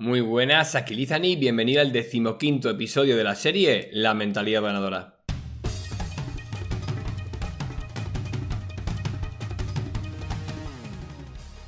Muy buenas, aquí Lizani, bienvenida al decimoquinto episodio de la serie La mentalidad ganadora.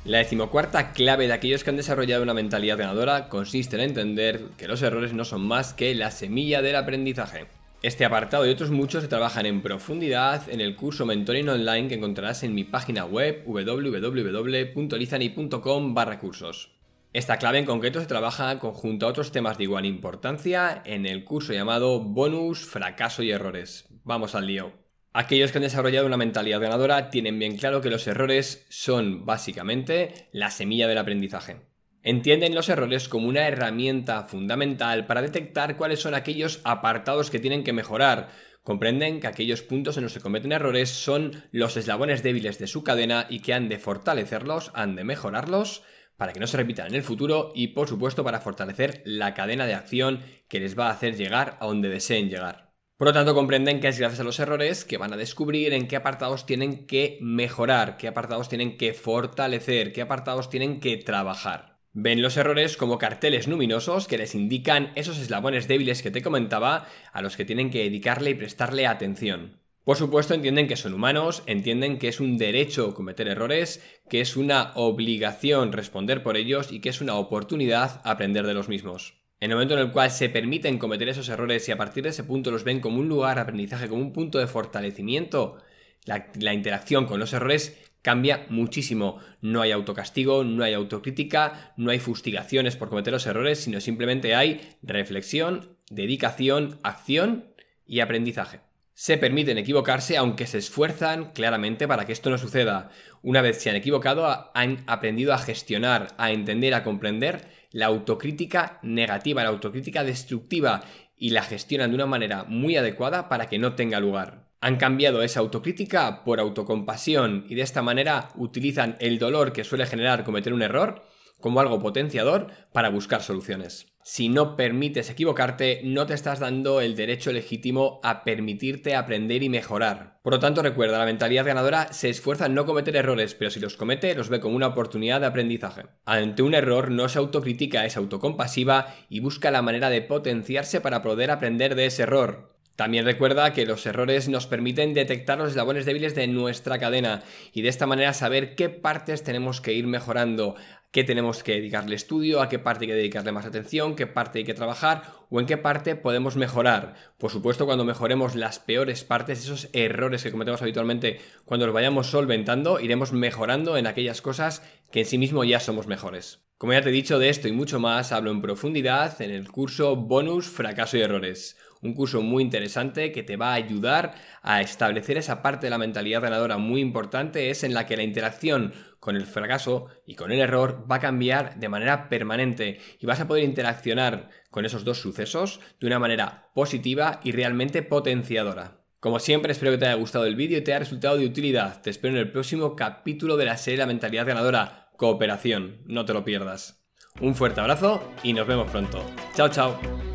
La decimocuarta clave de aquellos que han desarrollado una mentalidad ganadora consiste en entender que los errores no son más que la semilla del aprendizaje. Este apartado y otros muchos se trabajan en profundidad en el curso Mentoring Online que encontrarás en mi página web www.lizani.com barra cursos. Esta clave en concreto se trabaja junto a otros temas de igual importancia en el curso llamado Bonus, Fracaso y Errores. Vamos al lío. Aquellos que han desarrollado una mentalidad ganadora tienen bien claro que los errores son básicamente la semilla del aprendizaje. Entienden los errores como una herramienta fundamental para detectar cuáles son aquellos apartados que tienen que mejorar. Comprenden que aquellos puntos en los que cometen errores son los eslabones débiles de su cadena y que han de fortalecerlos, han de mejorarlos para que no se repitan en el futuro y por supuesto para fortalecer la cadena de acción que les va a hacer llegar a donde deseen llegar. Por lo tanto, comprenden que es gracias a los errores que van a descubrir en qué apartados tienen que mejorar, qué apartados tienen que fortalecer, qué apartados tienen que trabajar. Ven los errores como carteles luminosos que les indican esos eslabones débiles que te comentaba a los que tienen que dedicarle y prestarle atención. Por supuesto, entienden que son humanos, entienden que es un derecho cometer errores, que es una obligación responder por ellos y que es una oportunidad aprender de los mismos. En el momento en el cual se permiten cometer esos errores y a partir de ese punto los ven como un lugar de aprendizaje, como un punto de fortalecimiento, la, la interacción con los errores cambia muchísimo. No hay autocastigo, no hay autocrítica, no hay fustigaciones por cometer los errores, sino simplemente hay reflexión, dedicación, acción y aprendizaje. Se permiten equivocarse aunque se esfuerzan claramente para que esto no suceda. Una vez se han equivocado, han aprendido a gestionar, a entender, a comprender la autocrítica negativa, la autocrítica destructiva y la gestionan de una manera muy adecuada para que no tenga lugar. Han cambiado esa autocrítica por autocompasión y de esta manera utilizan el dolor que suele generar cometer un error como algo potenciador para buscar soluciones. Si no permites equivocarte, no te estás dando el derecho legítimo a permitirte aprender y mejorar. Por lo tanto, recuerda, la mentalidad ganadora se esfuerza en no cometer errores, pero si los comete, los ve como una oportunidad de aprendizaje. Ante un error, no se autocritica, es autocompasiva y busca la manera de potenciarse para poder aprender de ese error. También recuerda que los errores nos permiten detectar los eslabones débiles de nuestra cadena y de esta manera saber qué partes tenemos que ir mejorando, qué tenemos que dedicarle estudio, a qué parte hay que dedicarle más atención, qué parte hay que trabajar o en qué parte podemos mejorar. Por supuesto, cuando mejoremos las peores partes, esos errores que cometemos habitualmente, cuando los vayamos solventando, iremos mejorando en aquellas cosas que en sí mismo ya somos mejores. Como ya te he dicho de esto y mucho más, hablo en profundidad en el curso Bonus Fracaso y Errores un curso muy interesante que te va a ayudar a establecer esa parte de la mentalidad ganadora muy importante, es en la que la interacción con el fracaso y con el error va a cambiar de manera permanente y vas a poder interaccionar con esos dos sucesos de una manera positiva y realmente potenciadora. Como siempre, espero que te haya gustado el vídeo y te haya resultado de utilidad. Te espero en el próximo capítulo de la serie La Mentalidad Ganadora, Cooperación. No te lo pierdas. Un fuerte abrazo y nos vemos pronto. Chao, chao.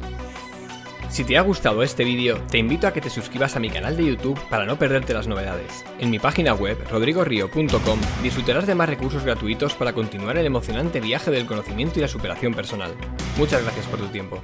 Si te ha gustado este vídeo, te invito a que te suscribas a mi canal de YouTube para no perderte las novedades. En mi página web, rodrigorio.com, disfrutarás de más recursos gratuitos para continuar el emocionante viaje del conocimiento y la superación personal. Muchas gracias por tu tiempo.